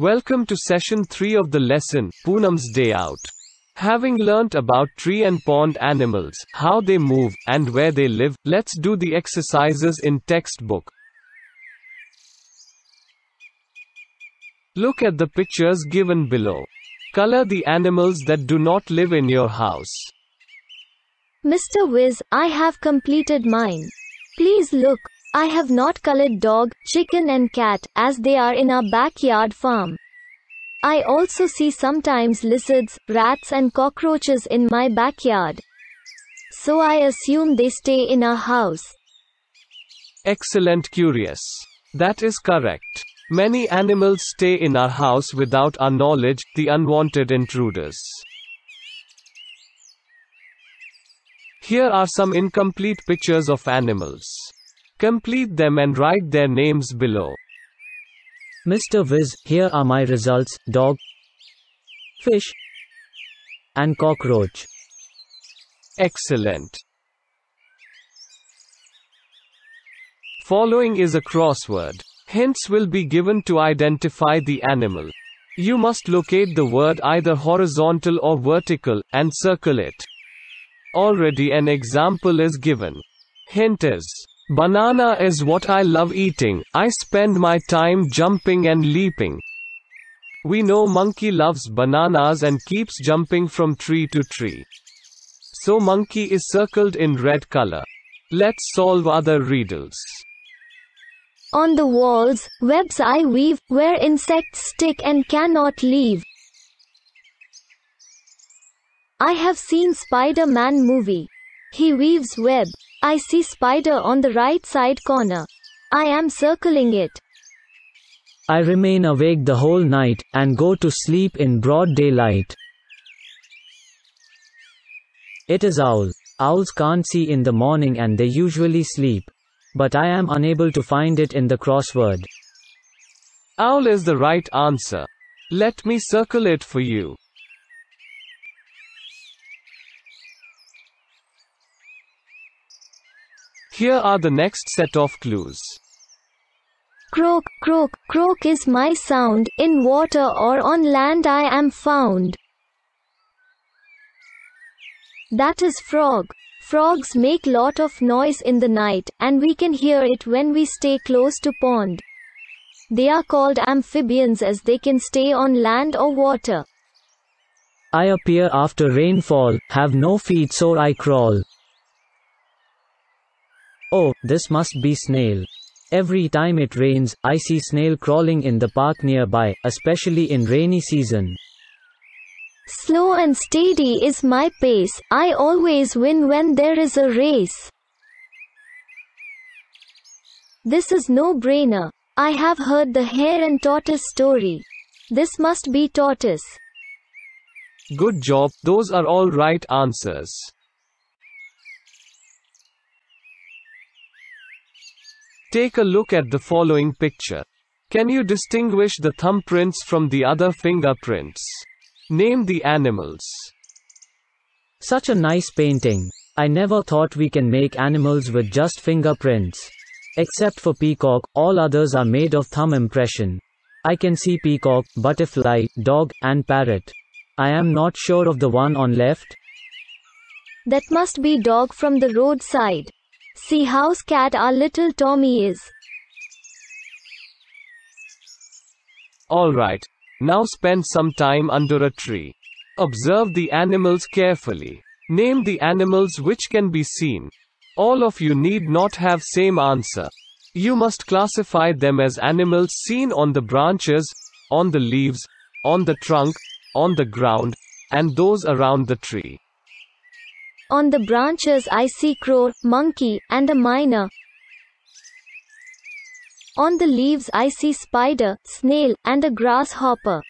Welcome to session 3 of the lesson, Poonam's Day Out. Having learnt about tree and pond animals, how they move, and where they live, let's do the exercises in textbook. Look at the pictures given below. Color the animals that do not live in your house. Mr. Wiz, I have completed mine. Please look. I have not colored dog, chicken and cat, as they are in our backyard farm. I also see sometimes lizards, rats and cockroaches in my backyard. So I assume they stay in our house. Excellent curious. That is correct. Many animals stay in our house without our knowledge, the unwanted intruders. Here are some incomplete pictures of animals. Complete them and write their names below. Mr. Viz, here are my results dog, fish, and cockroach. Excellent. Following is a crossword. Hints will be given to identify the animal. You must locate the word either horizontal or vertical and circle it. Already an example is given. Hint is Banana is what I love eating. I spend my time jumping and leaping. We know monkey loves bananas and keeps jumping from tree to tree. So monkey is circled in red color. Let's solve other riddles. On the walls, webs I weave, where insects stick and cannot leave. I have seen Spider-Man movie. He weaves web. I see spider on the right side corner. I am circling it. I remain awake the whole night, and go to sleep in broad daylight. It is owl. Owls can't see in the morning and they usually sleep. But I am unable to find it in the crossword. Owl is the right answer. Let me circle it for you. Here are the next set of clues. Croak, croak, croak is my sound, in water or on land I am found. That is frog. Frogs make lot of noise in the night, and we can hear it when we stay close to pond. They are called amphibians as they can stay on land or water. I appear after rainfall, have no feet so I crawl. Oh, this must be snail. Every time it rains, I see snail crawling in the park nearby, especially in rainy season. Slow and steady is my pace, I always win when there is a race. This is no brainer. I have heard the hare and tortoise story. This must be tortoise. Good job, those are all right answers. Take a look at the following picture. Can you distinguish the thumbprints from the other fingerprints? Name the animals. Such a nice painting. I never thought we can make animals with just fingerprints. Except for peacock, all others are made of thumb impression. I can see peacock, butterfly, dog, and parrot. I am not sure of the one on left. That must be dog from the roadside. See how scared our little Tommy is. Alright. Now spend some time under a tree. Observe the animals carefully. Name the animals which can be seen. All of you need not have same answer. You must classify them as animals seen on the branches, on the leaves, on the trunk, on the ground, and those around the tree. On the branches I see crow, monkey, and a miner. On the leaves I see spider, snail, and a grasshopper.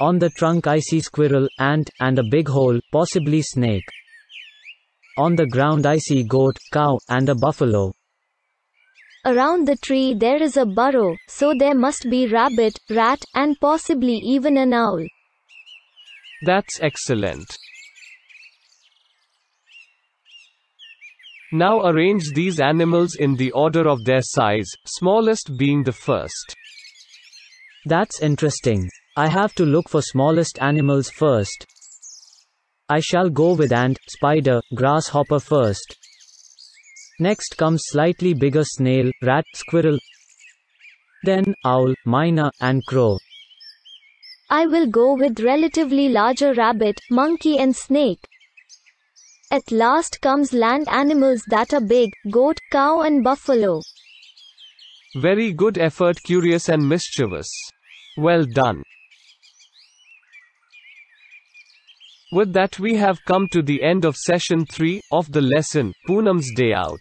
On the trunk I see squirrel, ant, and a big hole, possibly snake. On the ground I see goat, cow, and a buffalo. Around the tree there is a burrow, so there must be rabbit, rat, and possibly even an owl. That's excellent. Now arrange these animals in the order of their size, smallest being the first. That's interesting. I have to look for smallest animals first. I shall go with ant, spider, grasshopper first. Next comes slightly bigger snail, rat, squirrel. Then, owl, miner, and crow. I will go with relatively larger rabbit, monkey and snake. At last comes land animals that are big, goat, cow and buffalo. Very good effort, curious and mischievous. Well done. With that we have come to the end of session 3 of the lesson, Poonam's Day Out.